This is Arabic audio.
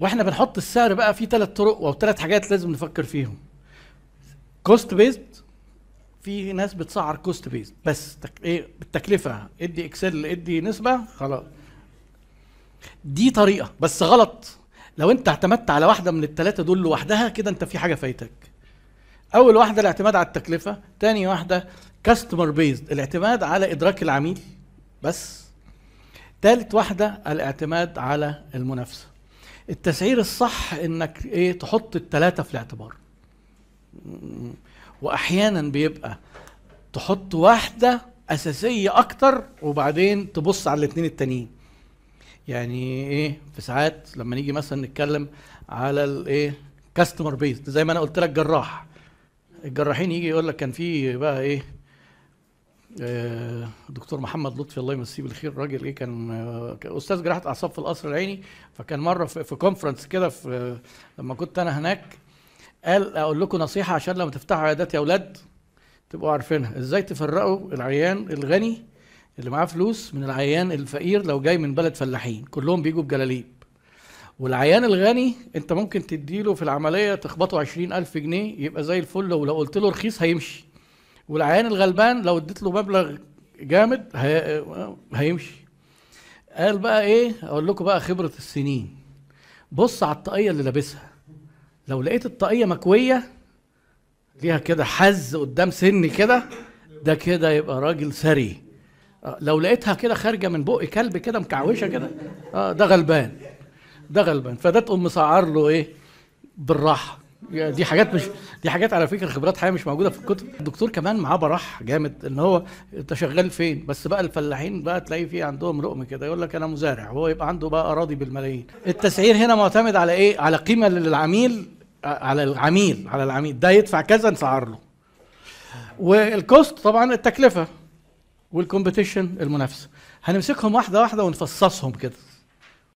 واحنا بنحط السعر بقى في ثلاث طرق او ثلاث حاجات لازم نفكر فيهم كوست بيزد في ناس بتسعر كوست بيزد بس تك... ايه بالتكلفه ادي اكسل ادي نسبه خلاص دي طريقه بس غلط لو انت اعتمدت على واحده من الثلاثه دول لوحدها كده انت في حاجه فايتك اول واحده الاعتماد على التكلفه تاني واحده كاستمر بيزد الاعتماد على ادراك العميل بس تالت واحده الاعتماد على المنافسه التسعير الصح انك ايه تحط التلاتة في الاعتبار واحيانا بيبقى تحط واحدة اساسية اكتر وبعدين تبص على الاثنين التانيين يعني ايه في ساعات لما نيجي مثلا نتكلم على الايه كاستمر بيز زي ما انا قلت لك جراح الجراحين يجي يقول لك كان في بقى ايه آه، دكتور محمد لطفي الله يمسيه بالخير الراجل ايه آه، كان استاذ جراحه اعصاب في القصر العيني فكان مره في كونفرنس كده في لما كنت انا هناك قال اقول لكم نصيحه عشان لما تفتحوا عيادات يا اولاد تبقوا عارفينها ازاي تفرقوا العيان الغني اللي معاه فلوس من العيان الفقير لو جاي من بلد فلاحين كلهم بيجوا بجلاليب والعيان الغني انت ممكن تديله في العمليه تخبطه 20000 جنيه يبقى زي الفل ولو قلت له رخيص هيمشي والعيان الغلبان لو اديت له مبلغ جامد هي... هيمشي قال بقى ايه اقول لكم بقى خبره السنين بص على الطاقيه اللي لابسها لو لقيت الطاقيه مكويه ليها كده حز قدام سني كده ده كده يبقى راجل ثري لو لقيتها كده خارجه من بق كلب كده مكعوشه كده اه ده غلبان ده غلبان فده تقوم مسعر له ايه بالراحه دي حاجات مش دي حاجات على فكره خبرات حياه مش موجوده في الكتب الدكتور كمان معاه براح جامد ان هو انت شغال فين بس بقى الفلاحين بقى تلاقي في عندهم لقم كده يقول لك انا مزارع وهو يبقى عنده بقى اراضي بالملايين التسعير هنا معتمد على ايه على قيمه للعميل على العميل على العميل ده يدفع كذا نسعر له والكوست طبعا التكلفه والكومبيتيشن المنافسه هنمسكهم واحده واحده ونفصصهم كده